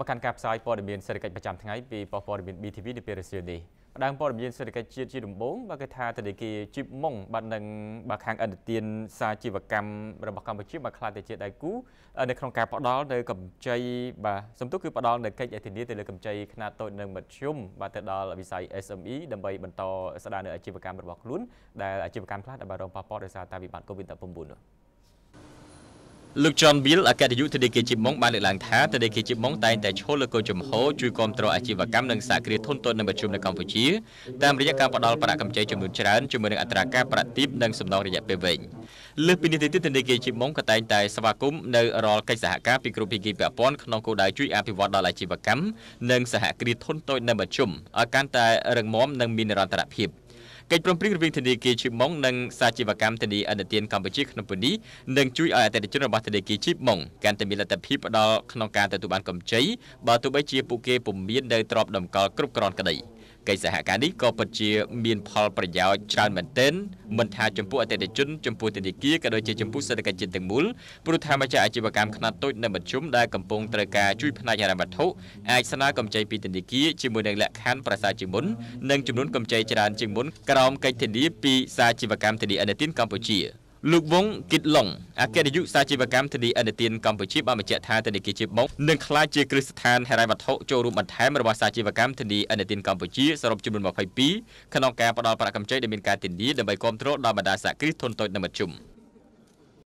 មកកាន់ការផ្សាយព័ត៌មានសេដ្ឋកិច្ចប្រចាំថ្ងៃពីប៉ុស្តិ៍ព័ត៌មាន BTV នៅពេលរសៀលនេះផ្ដើមព័ត៌មានសេដ្ឋកិច្ចជាតិជាដំបូងបើគេថាធនាគារជីបម៉ុងបាននឹងបើខាងឥណ្ឌាទានសាជីវកម្មរបស់កម្ពុជាមកខ្លាចទៅជាដៃគូនៅក្នុងការផ្ដល់នៅកម្ចីបាទសំទុះគឺផ្ដល់នៅកិច្ចអធិនាទៅលើកម្ចីខ្នាតតូចនិងមធ្យមបាទទៅដល់វិស័យ SME ដើម្បីបន្តស្ដារនៅអាជីវកម្មរបស់ខ្លួនដែលអាជីវកម្មខ្លះដែលបានរងប៉ះពាល់ដោយសារតែវិបត្តិ COVID-19 នោះលោកចនប៊ីលអគ្គនាយកធនាគារជីបម៉ុងបានលើកឡើងថាធនាគារជីបម៉ុងតែងតែឈលលើកូនចំហជួយគ្រប់គ្រងអាជីវកម្មនិងសហគ្រាសធុនតូចនិងមធ្យមនៅកម្ពុជាតាមរយៈការផ្តល់ប្រាក់កម្ចីចំនួនច្រើនជាមួយនឹងអត្រាការប្រាក់ទាបនិងសំណងរយៈពេលវែងលើសពីនេះទៅទៀតធនាគារជីបម៉ុងក៏តែងតែស្វាគមន៍នៅរាល់កិច្ចសហការពីគ្រប់ភាគីពាក់ព័ន្ធក្នុងគោលដៅជួយអភិវឌ្ឍដល់អាជីវកម្មនិងសហគ្រាសធុនតូចនិងមធ្យមឲ្យកាន់តែរឹងមាំនិងមាននិរន្តរភាព។កិច្ចព្រមព្រៀងរវាងធនាគារជីបម៉ុងនិងសាជីវកម្មធនីឥណទានកម្ពុជាក្នុងពេលនេះនឹងជួយឲ្យអតិថិជនរបស់ធនាគារជីបម៉ុងកាន់តែមានលទ្ធភាពផ្ដល់ក្នុងការទទួលបានកម្ចីបើទោះបីជាពួកគេពុំមាននៅទ្រព្យតម្កល់គ្រប់គ្រាន់ក្តី។កិច្ចសហការនេះក៏ពិតជាមានផលប្រយោជន៍ច្រើនមែនទែនមិនថាចំពោះអតិថិជនចំពោះធនាគារក៏ដូចជាចំពោះសេដ្ឋកិច្ចជាតិទាំងមូលព្រោះថាម្ចាស់អាជីវកម្មខ្នាតតូចនិងមធ្យមដែលកំពុងត្រូវការជួយផ្នែកហិរញ្ញវត្ថុអាចស្នើកម្ចីពីធនាគារជាមួយនឹងលក្ខខណ្ឌប្រសើរជាងមុននិងចំនួនកម្ចីច្រើនជាងមុនក្រោមកិច្ចធានាពីសាជីវកម្មធនាគារអន្តរជាតិកម្ពុជា។លោកវងគិតឡុងអគ្គនាយកសាជីវកម្មធនីឥណទានកម្ពុជាបានបញ្ជាក់ថាធនីគារជាបងនឹងក្លាយជាគ្រឹះស្ថានហិរញ្ញវត្ថុចូលរួមបន្ថែមរបស់សាជីវកម្មធនីឥណទានកម្ពុជាសរុបចំនួន22ក្នុងការផ្តល់ប្រាក់កម្ចីដែលមានការធានាដើម្បីគ្រប់គ្រងដល់បណ្ដាសហគ្រាសធុនតូចនិងមធ្យម។